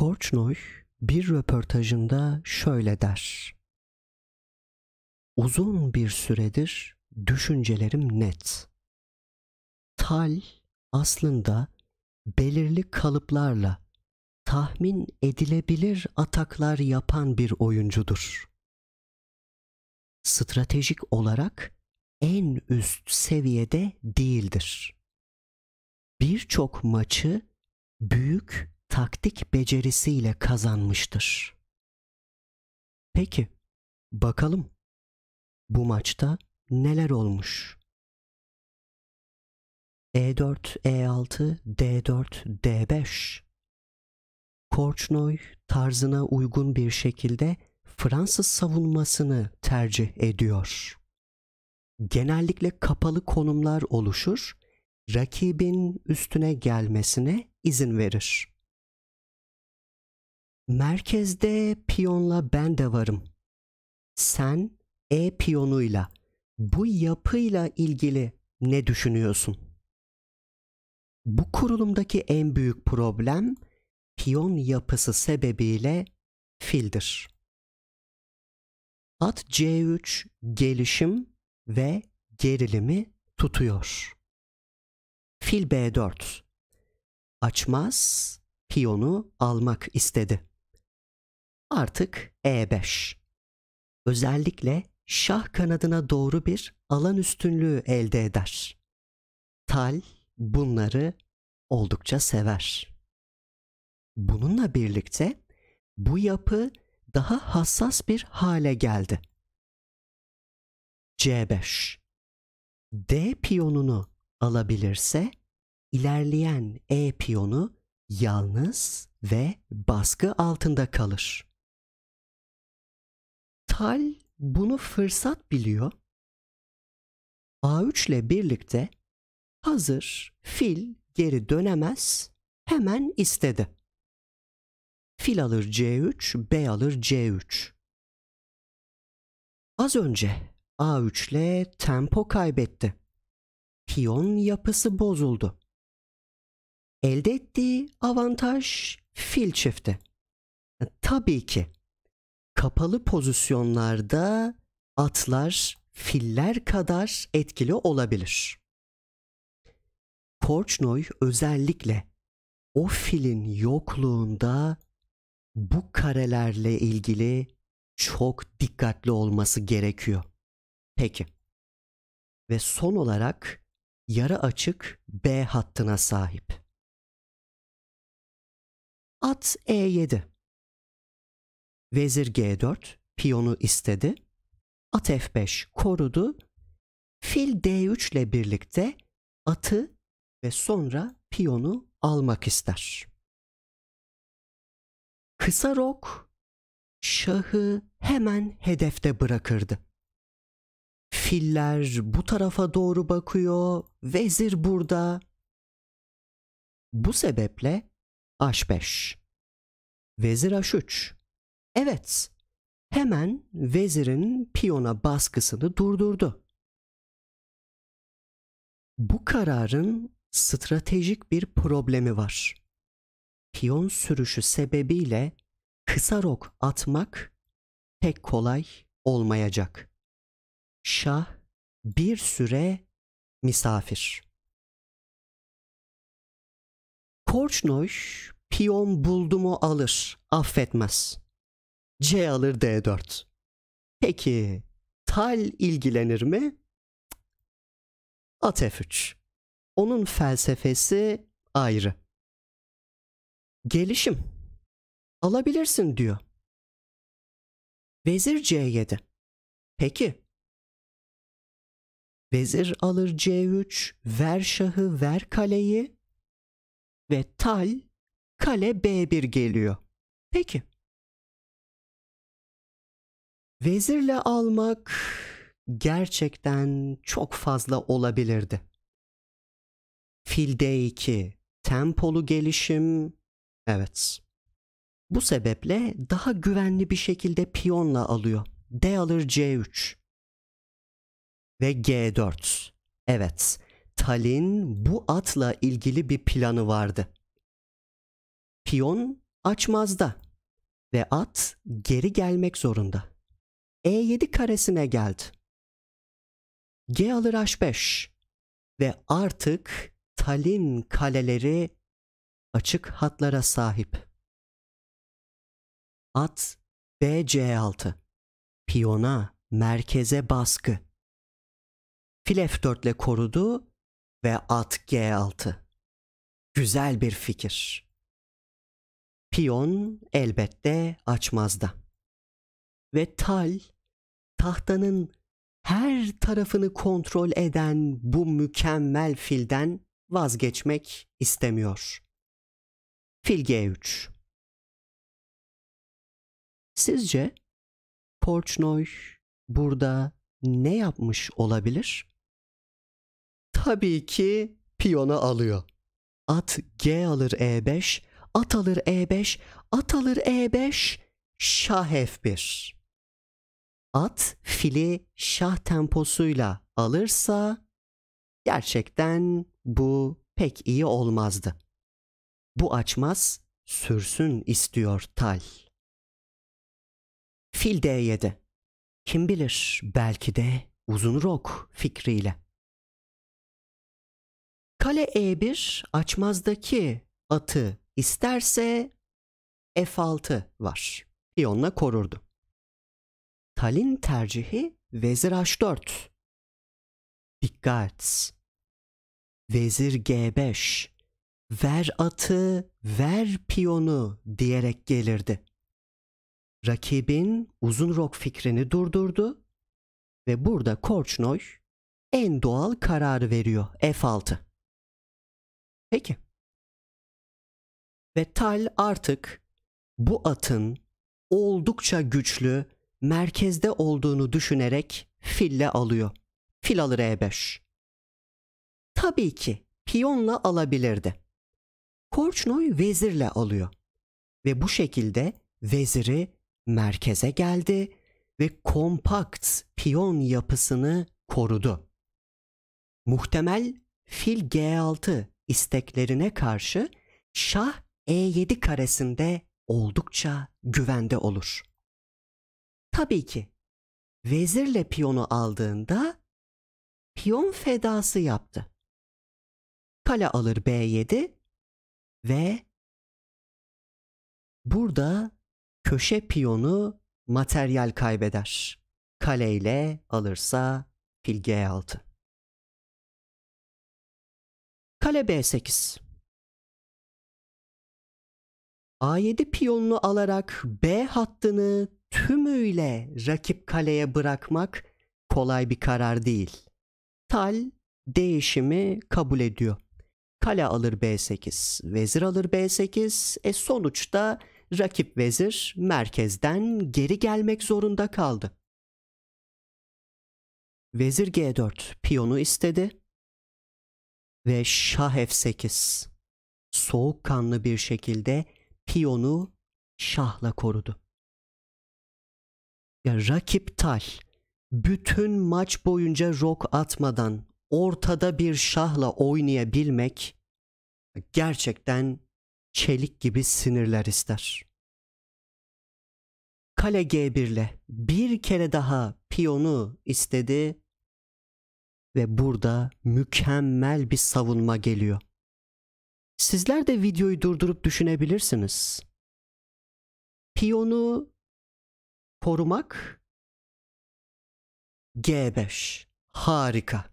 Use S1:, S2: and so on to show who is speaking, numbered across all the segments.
S1: Korçnoy bir röportajında şöyle der. Uzun bir süredir düşüncelerim net. Tal aslında belirli kalıplarla tahmin edilebilir ataklar yapan bir oyuncudur. Stratejik olarak en üst seviyede değildir. Birçok maçı büyük taktik becerisiyle kazanmıştır. Peki bakalım bu maçta neler olmuş? E4, E6, D4, D5. Korçnoy tarzına uygun bir şekilde Fransız savunmasını tercih ediyor. Genellikle kapalı konumlar oluşur, rakibin üstüne gelmesine izin verir. Merkezde piyonla ben de varım. Sen E piyonuyla bu yapıyla ilgili ne düşünüyorsun? Bu kurulumdaki en büyük problem piyon yapısı sebebiyle fildir. At C3 gelişim ve gerilimi tutuyor. Fil B4 açmaz piyonu almak istedi artık E5. Özellikle şah kanadına doğru bir alan üstünlüğü elde eder. Tal bunları oldukça sever. Bununla birlikte bu yapı daha hassas bir hale geldi. C5 D piyonunu alabilirse ilerleyen E piyonu yalnız ve baskı altında kalır hal bunu fırsat biliyor. A3 ile birlikte hazır fil geri dönemez hemen istedi. Fil alır C3, B alır C3. Az önce A3 ile tempo kaybetti. Piyon yapısı bozuldu. Elde ettiği avantaj fil çifti. Tabii ki kapalı pozisyonlarda atlar filler kadar etkili olabilir. Korçnoy özellikle o filin yokluğunda bu karelerle ilgili çok dikkatli olması gerekiyor. Peki. Ve son olarak yarı açık B hattına sahip. At E7 Vezir G4 piyonu istedi. At F5 korudu. Fil D3 ile birlikte atı ve sonra piyonu almak ister. Kısa rok şahı hemen hedefte bırakırdı. Filler bu tarafa doğru bakıyor, vezir burada. Bu sebeple H5. Vezir H3. Evet, hemen vezirin piyona baskısını durdurdu. Bu kararın stratejik bir problemi var. Piyon sürüşü sebebiyle kısa rok atmak pek kolay olmayacak. Şah bir süre misafir. Korçnoş piyon buldu mu alır, affetmez. C alır D4. Peki Tal ilgilenir mi? At F3. Onun felsefesi ayrı. Gelişim. Alabilirsin diyor. Vezir C7. Peki. Vezir alır C3, ver şahı, ver kaleyi ve tal kale B1 geliyor. Peki. Vezirle almak gerçekten çok fazla olabilirdi. Filde 2 tempolu gelişim evet. Bu sebeple daha güvenli bir şekilde piyonla alıyor. D alır C3 ve G4. Evet, Talin bu atla ilgili bir planı vardı. Piyon açmazda ve at geri gelmek zorunda. E7 karesine geldi. G alır H5 ve artık Talin kaleleri açık hatlara sahip. At BC6 piyona merkeze baskı. Fil F4 ile korudu ve at G6. Güzel bir fikir. Piyon elbette açmazdı ve Tal tahtanın her tarafını kontrol eden bu mükemmel filden vazgeçmek istemiyor. Fil G3 Sizce Porçnoy burada ne yapmış olabilir? Tabii ki piyona alıyor. At G alır E5, at alır E5, at alır E5, şah F1 at fili şah temposuyla alırsa gerçekten bu pek iyi olmazdı. Bu açmaz sürsün istiyor tal. Fil D7. Kim bilir belki de uzun rok fikriyle. Kale E1 açmazdaki atı isterse F6 var. İyonla korurdu. Talin tercihi vezir h4. Dikkat! Vezir g5. Ver atı, ver piyonu diyerek gelirdi. Rakibin uzun rok fikrini durdurdu ve burada Korçnoy en doğal kararı veriyor f6. Peki. Ve Tal artık bu atın oldukça güçlü merkezde olduğunu düşünerek fille alıyor. Fil alır E5. Tabii ki piyonla alabilirdi. Korçnoy vezirle alıyor. Ve bu şekilde veziri merkeze geldi ve kompakt piyon yapısını korudu. Muhtemel fil G6 isteklerine karşı şah E7 karesinde oldukça güvende olur. Tabii ki. Vezirle piyonu aldığında piyon fedası yaptı. Kale alır B7 ve burada köşe piyonu materyal kaybeder. Kaleyle alırsa fil G6. Kale B8. A7 piyonunu alarak B hattını tümüyle rakip kaleye bırakmak kolay bir karar değil. Tal değişimi kabul ediyor. Kale alır B8, vezir alır B8. E sonuçta rakip vezir merkezden geri gelmek zorunda kaldı. Vezir G4 piyonu istedi ve şah F8 soğukkanlı bir şekilde piyonu şahla korudu. Ya rakip tal bütün maç boyunca rok atmadan ortada bir şahla oynayabilmek gerçekten çelik gibi sinirler ister. Kale G1 ile bir kere daha piyonu istedi ve burada mükemmel bir savunma geliyor. Sizler de videoyu durdurup düşünebilirsiniz. Piyonu korumak G5. Harika.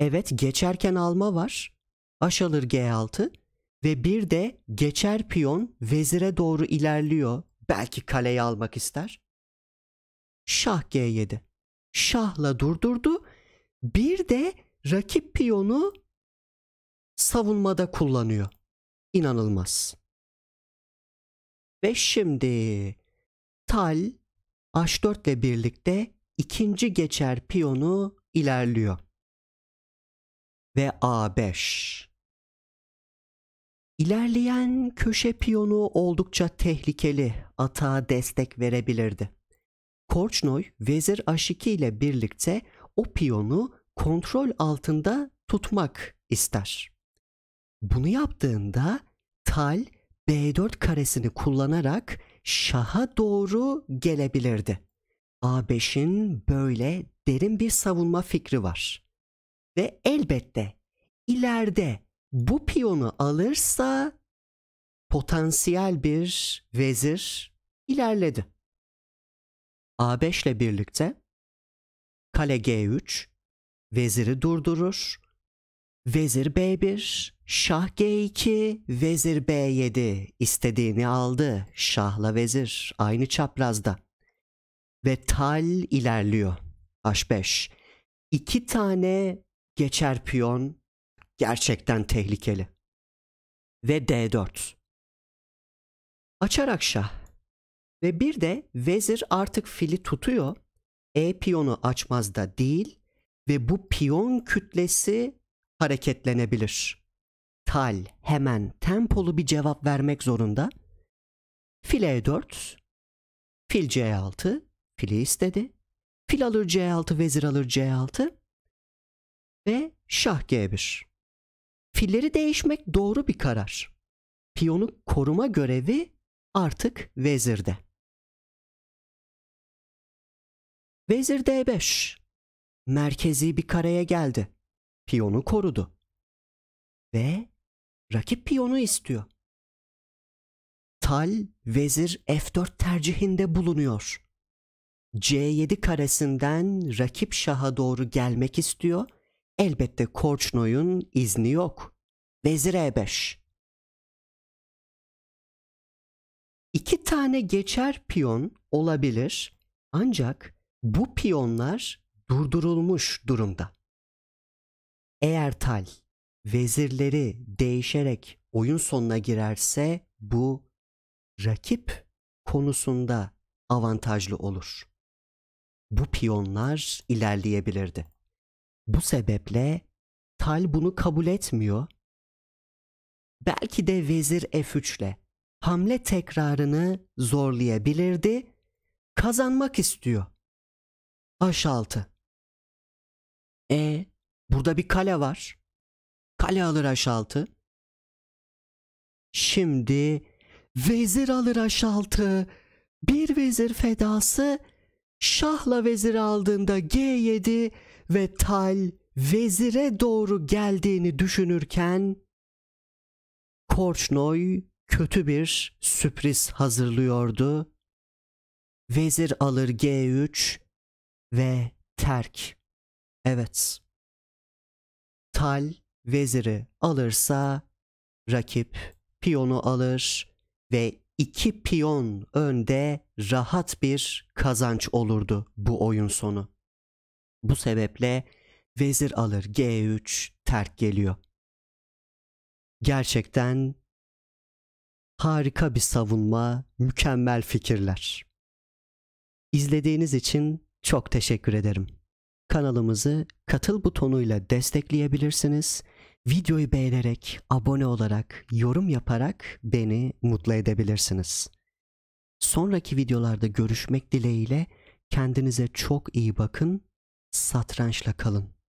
S1: Evet geçerken alma var. Aş alır G6 ve bir de geçer piyon vezire doğru ilerliyor. Belki kaleyi almak ister. Şah G7. Şahla durdurdu. Bir de rakip piyonu savunmada kullanıyor. İnanılmaz. Ve şimdi tal h4 ile birlikte ikinci geçer piyonu ilerliyor. Ve a5. İlerleyen köşe piyonu oldukça tehlikeli atağa destek verebilirdi. Korçnoy vezir a2 ile birlikte o piyonu kontrol altında tutmak ister. Bunu yaptığında tal b4 karesini kullanarak şaha doğru gelebilirdi. A5'in böyle derin bir savunma fikri var. Ve elbette ileride bu piyonu alırsa potansiyel bir vezir ilerledi. A5 ile birlikte kale G3 veziri durdurur Vezir B1, Şah G2, Vezir B7 istediğini aldı. Şahla vezir aynı çaprazda. Ve tal ilerliyor. H5. İki tane geçer piyon gerçekten tehlikeli. Ve D4. Açarak şah. Ve bir de vezir artık fili tutuyor. E piyonu açmaz da değil ve bu piyon kütlesi hareketlenebilir. Tal hemen tempolu bir cevap vermek zorunda. Fil E4, fil C6, fili istedi. Fil alır C6, vezir alır C6 ve şah G1. Filleri değişmek doğru bir karar. Piyonu koruma görevi artık vezirde. Vezir D5 merkezi bir kareye geldi piyonu korudu ve rakip piyonu istiyor. Tal vezir F4 tercihinde bulunuyor. C7 karesinden rakip şaha doğru gelmek istiyor. Elbette Korçnoy'un izni yok. Vezir E5. İki tane geçer piyon olabilir ancak bu piyonlar durdurulmuş durumda. Eğer Tal vezirleri değişerek oyun sonuna girerse bu rakip konusunda avantajlı olur. Bu piyonlar ilerleyebilirdi. Bu sebeple Tal bunu kabul etmiyor. Belki de vezir F3 ile hamle tekrarını zorlayabilirdi. Kazanmak istiyor. H6 E Burada bir kale var. Kale alır Aşaltı. Şimdi vezir alır Aşaltı. Bir vezir fedası şahla vezir aldığında G7 ve tal vezire doğru geldiğini düşünürken Korçnoy kötü bir sürpriz hazırlıyordu. Vezir alır G3 ve terk. Evet. Tal veziri alırsa rakip piyonu alır ve iki piyon önde rahat bir kazanç olurdu bu oyun sonu. Bu sebeple vezir alır G3 terk geliyor. Gerçekten harika bir savunma, mükemmel fikirler. İzlediğiniz için çok teşekkür ederim kanalımızı katıl butonuyla destekleyebilirsiniz. Videoyu beğenerek, abone olarak, yorum yaparak beni mutlu edebilirsiniz. Sonraki videolarda görüşmek dileğiyle kendinize çok iyi bakın, satrançla kalın.